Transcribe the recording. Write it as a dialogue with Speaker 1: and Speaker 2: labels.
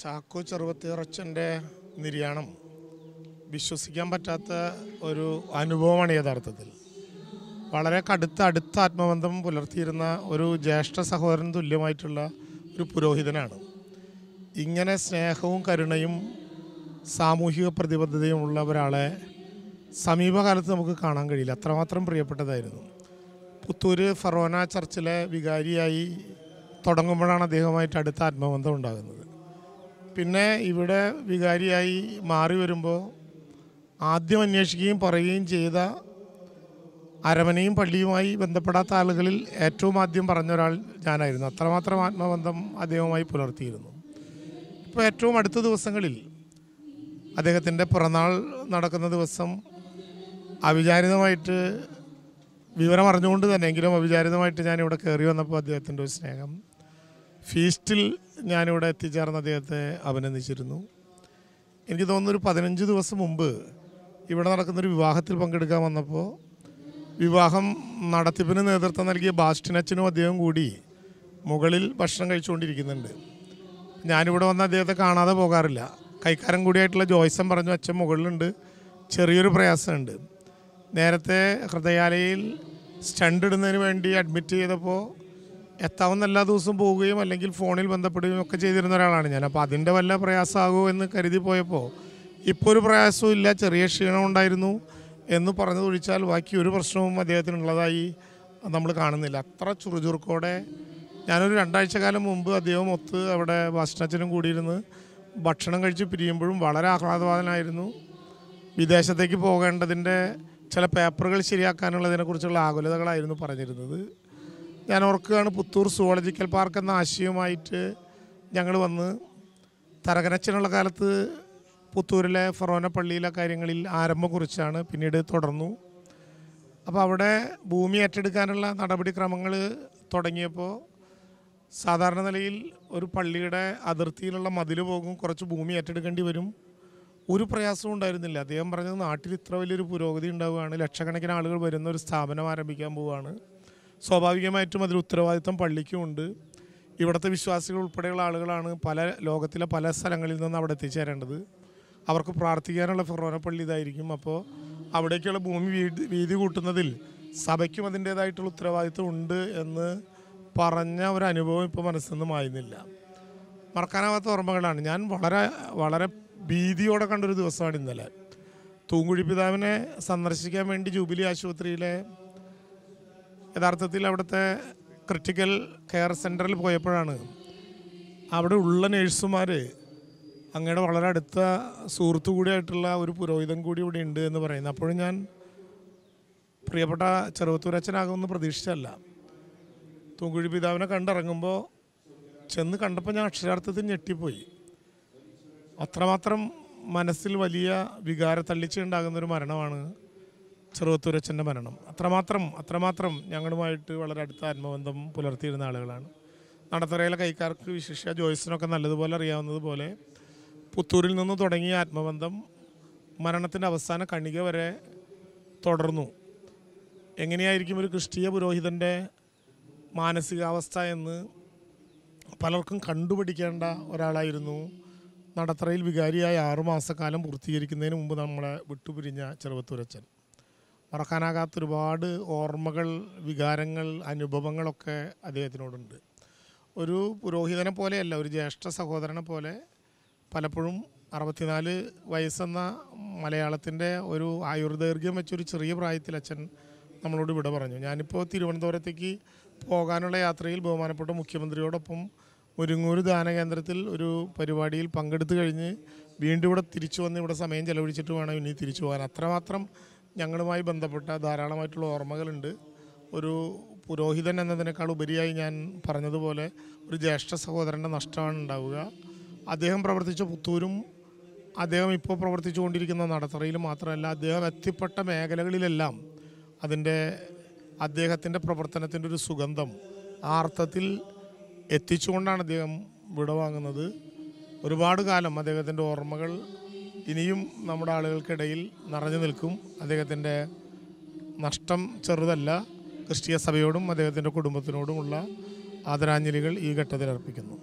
Speaker 1: ചാക്കോ ചെറുപത്തിയറച്ചൻ്റെ നിര്യാണം വിശ്വസിക്കാൻ പറ്റാത്ത ഒരു അനുഭവമാണ് യഥാർത്ഥത്തിൽ വളരെ കടുത്ത അടുത്ത ആത്മബന്ധം പുലർത്തിയിരുന്ന ഒരു ജ്യേഷ്ഠ സഹോദരൻ തുല്യമായിട്ടുള്ള ഒരു പുരോഹിതനാണ് ഇങ്ങനെ സ്നേഹവും കരുണയും സാമൂഹിക പ്രതിബദ്ധതയും ഉള്ള ഒരാളെ സമീപകാലത്ത് നമുക്ക് കാണാൻ കഴിയില്ല അത്രമാത്രം പ്രിയപ്പെട്ടതായിരുന്നു പുത്തൂര് ഫറോന ചർച്ചിലെ വികാരിയായി തുടങ്ങുമ്പോഴാണ് അദ്ദേഹമായിട്ട് അടുത്ത ആത്മബന്ധം ഉണ്ടാകുന്നത് പിന്നെ ഇവിടെ വികാരിയായി മാറി വരുമ്പോൾ ആദ്യം അന്വേഷിക്കുകയും പറയുകയും ചെയ്ത അരമനയും പള്ളിയുമായി ബന്ധപ്പെടാത്ത ആളുകളിൽ ഏറ്റവും ആദ്യം പറഞ്ഞ ഒരാൾ ഞാനായിരുന്നു അത്രമാത്രം ആത്മബന്ധം അദ്ദേഹവുമായി പുലർത്തിയിരുന്നു ഇപ്പോൾ ഏറ്റവും അടുത്ത ദിവസങ്ങളിൽ അദ്ദേഹത്തിൻ്റെ പിറന്നാൾ നടക്കുന്ന ദിവസം അവിചാരിതമായിട്ട് വിവരം അറിഞ്ഞുകൊണ്ട് തന്നെ എങ്കിലും അവിചാരിതമായിട്ട് ഞാൻ ഇവിടെ കയറി വന്നപ്പോൾ അദ്ദേഹത്തിൻ്റെ ഒരു സ്നേഹം ഫീസ്റ്റിൽ ഞാനിവിടെ എത്തിച്ചേർന്ന അദ്ദേഹത്തെ അഭിനന്ദിച്ചിരുന്നു എനിക്ക് തോന്നുന്നു ഒരു പതിനഞ്ച് ദിവസം മുമ്പ് ഇവിടെ നടക്കുന്നൊരു വിവാഹത്തിൽ പങ്കെടുക്കാൻ വന്നപ്പോൾ വിവാഹം നടത്തിപ്പിന് നേതൃത്വം നൽകിയ ബാസ്റ്റിനച്ചനും അദ്ദേഹം കൂടി മുകളിൽ ഭക്ഷണം കഴിച്ചുകൊണ്ടിരിക്കുന്നുണ്ട് ഞാനിവിടെ വന്ന അദ്ദേഹത്തെ കാണാതെ പോകാറില്ല കൈക്കാരൻ കൂടിയായിട്ടുള്ള ജോയ്സൻ പറഞ്ഞു അച്ഛൻ മുകളിലുണ്ട് ചെറിയൊരു പ്രയാസമുണ്ട് നേരത്തെ ഹൃദയാലയിൽ സ്റ്റണ്ട് ഇടുന്നതിന് വേണ്ടി അഡ്മിറ്റ് ചെയ്തപ്പോൾ എത്താവുന്ന എല്ലാ ദിവസവും പോവുകയും അല്ലെങ്കിൽ ഫോണിൽ ബന്ധപ്പെടുകയും ഒക്കെ ചെയ്തിരുന്ന ഒരാളാണ് ഞാൻ അപ്പോൾ അതിൻ്റെ വല്ല പ്രയാസമാകുമോ എന്ന് കരുതി പോയപ്പോൾ ഇപ്പോൾ ഒരു പ്രയാസവും ഇല്ല ചെറിയ ക്ഷീണം ഉണ്ടായിരുന്നു എന്ന് ഒഴിച്ചാൽ ബാക്കി ഒരു പ്രശ്നവും അദ്ദേഹത്തിനുള്ളതായി നമ്മൾ കാണുന്നില്ല അത്ര ചുറുചുറുക്കോടെ ഞാനൊരു രണ്ടാഴ്ച കാലം മുമ്പ് അദ്ദേഹം ഒത്ത് അവിടെ ഭക്ഷണച്ചനും കൂടിയിരുന്ന് ഭക്ഷണം കഴിച്ച് പിരിയുമ്പോഴും വളരെ ആഹ്ലാദവാദനായിരുന്നു വിദേശത്തേക്ക് പോകേണ്ടതിൻ്റെ ചില പേപ്പറുകൾ ശരിയാക്കാനുള്ളതിനെക്കുറിച്ചുള്ള ആകുലതകളായിരുന്നു പറഞ്ഞിരുന്നത് ഞാൻ ഓർക്കുകയാണ് പുത്തൂർ സുവോളജിക്കൽ പാർക്ക് എന്ന ആശയവുമായിട്ട് ഞങ്ങൾ വന്ന് തരകനച്ചനുള്ള കാലത്ത് പുത്തൂരിലെ ഫറോന പള്ളിയിലെ കാര്യങ്ങളിൽ ആരംഭം കുറിച്ചാണ് പിന്നീട് തുടർന്നു അപ്പോൾ അവിടെ ഭൂമി ഏറ്റെടുക്കാനുള്ള നടപടിക്രമങ്ങൾ തുടങ്ങിയപ്പോൾ സാധാരണ നിലയിൽ ഒരു പള്ളിയുടെ അതിർത്തിയിലുള്ള മതിൽ പോകും കുറച്ച് ഭൂമി ഏറ്റെടുക്കേണ്ടി വരും ഒരു പ്രയാസവും ഉണ്ടായിരുന്നില്ല അദ്ദേഹം പറഞ്ഞത് നാട്ടിൽ ഇത്ര വലിയൊരു പുരോഗതി ഉണ്ടാവുകയാണ് ലക്ഷക്കണക്കിന് ആളുകൾ വരുന്ന ഒരു സ്ഥാപനം ആരംഭിക്കാൻ പോവുകയാണ് സ്വാഭാവികമായിട്ടും അതിൽ ഉത്തരവാദിത്തം പള്ളിക്കുമുണ്ട് ഇവിടുത്തെ വിശ്വാസികൾ ഉൾപ്പെടെയുള്ള ആളുകളാണ് പല ലോകത്തിലെ പല സ്ഥലങ്ങളിൽ നിന്ന് അവിടെ എത്തിച്ചേരേണ്ടത് അവർക്ക് പ്രാർത്ഥിക്കാനുള്ള ഫെറോന പള്ളി ഇതായിരിക്കും അപ്പോൾ അവിടേക്കുള്ള ഭൂമി വീട് വീതി കൂട്ടുന്നതിൽ സഭയ്ക്കും അതിൻ്റേതായിട്ടുള്ള ഉത്തരവാദിത്വം ഉണ്ട് എന്ന് പറഞ്ഞ ഒരു അനുഭവം ഇപ്പോൾ മനസ്സിൽ നിന്ന് മായുന്നില്ല മറക്കാനാവാത്ത ഓർമ്മകളാണ് ഞാൻ വളരെ വളരെ ഭീതിയോടെ കണ്ടൊരു ദിവസമാണ് ഇന്നലെ തൂങ്കുഴി പിതാവിനെ സന്ദർശിക്കാൻ വേണ്ടി ജൂബിലി ആശുപത്രിയിലെ യഥാർത്ഥത്തിൽ അവിടുത്തെ ക്രിട്ടിക്കൽ കെയർ സെൻറ്ററിൽ പോയപ്പോഴാണ് അവിടെ ഉള്ള നേഴ്സുമാർ അങ്ങയുടെ വളരെ അടുത്ത സുഹൃത്തു കൂടിയായിട്ടുള്ള ഒരു പുരോഹിതൻ കൂടി ഇവിടെ ഉണ്ട് എന്ന് പറയുന്നത് അപ്പോഴും ഞാൻ പ്രിയപ്പെട്ട ചെറുവത്തൂരച്ഛനാകുമെന്ന് പ്രതീക്ഷിച്ചല്ല തൂങ്കുഴി പിതാവിനെ കണ്ടിറങ്ങുമ്പോൾ ചെന്ന് കണ്ടപ്പോൾ ഞാൻ അക്ഷരാർത്ഥത്തിൽ ഞെട്ടിപ്പോയി അത്രമാത്രം മനസ്സിൽ വലിയ വികാര തള്ളിച്ചുണ്ടാകുന്ന ഒരു മരണമാണ് ചെറുവത്തൂരച്ഛൻ്റെ മരണം അത്രമാത്രം അത്രമാത്രം ഞങ്ങളുമായിട്ട് വളരെ അടുത്ത ആത്മബന്ധം പുലർത്തിയിരുന്ന ആളുകളാണ് നടത്തറയിലെ കൈക്കാർക്ക് വിശേഷ ജോയ്സിനൊക്കെ നല്ലതുപോലെ അറിയാവുന്നതുപോലെ പുത്തൂരിൽ നിന്ന് തുടങ്ങിയ ആത്മബന്ധം മരണത്തിൻ്റെ അവസാന കണിക വരെ തുടർന്നു എങ്ങനെയായിരിക്കും ഒരു ക്രിസ്തീയ പുരോഹിതൻ്റെ മാനസികാവസ്ഥ എന്ന് പലർക്കും കണ്ടുപിടിക്കേണ്ട ഒരാളായിരുന്നു നടത്തറയിൽ വികാരിയായ ആറുമാസക്കാലം പൂർത്തീകരിക്കുന്നതിന് മുമ്പ് നമ്മളെ വിട്ടുപിരിഞ്ഞ ചെറുവത്തൂരച്ചൻ മറക്കാനാകാത്ത ഒരുപാട് ഓർമ്മകൾ വികാരങ്ങൾ അനുഭവങ്ങളൊക്കെ അദ്ദേഹത്തിനോടുണ്ട് ഒരു പുരോഹിതനെ പോലെയല്ല ഒരു ജ്യേഷ്ഠ സഹോദരനെ പോലെ പലപ്പോഴും അറുപത്തിനാല് വയസ്സെന്ന മലയാളത്തിൻ്റെ ഒരു ആയുർദൈർഘ്യം വെച്ചൊരു ചെറിയ പ്രായത്തിൽ അച്ഛൻ നമ്മളോട് വിട പറഞ്ഞു ഞാനിപ്പോൾ തിരുവനന്തപുരത്തേക്ക് പോകാനുള്ള യാത്രയിൽ ബഹുമാനപ്പെട്ട മുഖ്യമന്ത്രിയോടൊപ്പം ദാന ദാനകേന്ദ്രത്തിൽ ഒരു പരിപാടിയിൽ പങ്കെടുത്തു കഴിഞ്ഞ് വീണ്ടും ഇവിടെ തിരിച്ചു വന്ന് ഇവിടെ സമയം ചെലവഴിച്ചിട്ട് വേണം ഇനി തിരിച്ചു പോകാൻ അത്രമാത്രം ഞങ്ങളുമായി ബന്ധപ്പെട്ട ധാരാളമായിട്ടുള്ള ഓർമ്മകളുണ്ട് ഒരു പുരോഹിതൻ എന്നതിനേക്കാൾ ഉപരിയായി ഞാൻ പറഞ്ഞതുപോലെ ഒരു ജ്യേഷ്ഠ സഹോദരൻ്റെ നഷ്ടമാണ് ഉണ്ടാവുക അദ്ദേഹം പ്രവർത്തിച്ച പുത്തൂരും അദ്ദേഹം ഇപ്പോൾ പ്രവർത്തിച്ചുകൊണ്ടിരിക്കുന്ന നടത്തറയിൽ മാത്രമല്ല അദ്ദേഹം എത്തിപ്പെട്ട മേഖലകളിലെല്ലാം അതിൻ്റെ അദ്ദേഹത്തിൻ്റെ പ്രവർത്തനത്തിൻ്റെ ഒരു സുഗന്ധം ആ അർത്ഥത്തിൽ എത്തിച്ചുകൊണ്ടാണ് അദ്ദേഹം വിടവാങ്ങുന്നത് ഒരുപാട് കാലം അദ്ദേഹത്തിൻ്റെ ഓർമ്മകൾ ഇനിയും നമ്മുടെ ആളുകൾക്കിടയിൽ നിറഞ്ഞു നിൽക്കും അദ്ദേഹത്തിൻ്റെ നഷ്ടം ചെറുതല്ല ക്രിസ്തീയ സഭയോടും അദ്ദേഹത്തിൻ്റെ കുടുംബത്തിനോടുമുള്ള ആദരാഞ്ജലികൾ ഈ ഘട്ടത്തിൽ അർപ്പിക്കുന്നു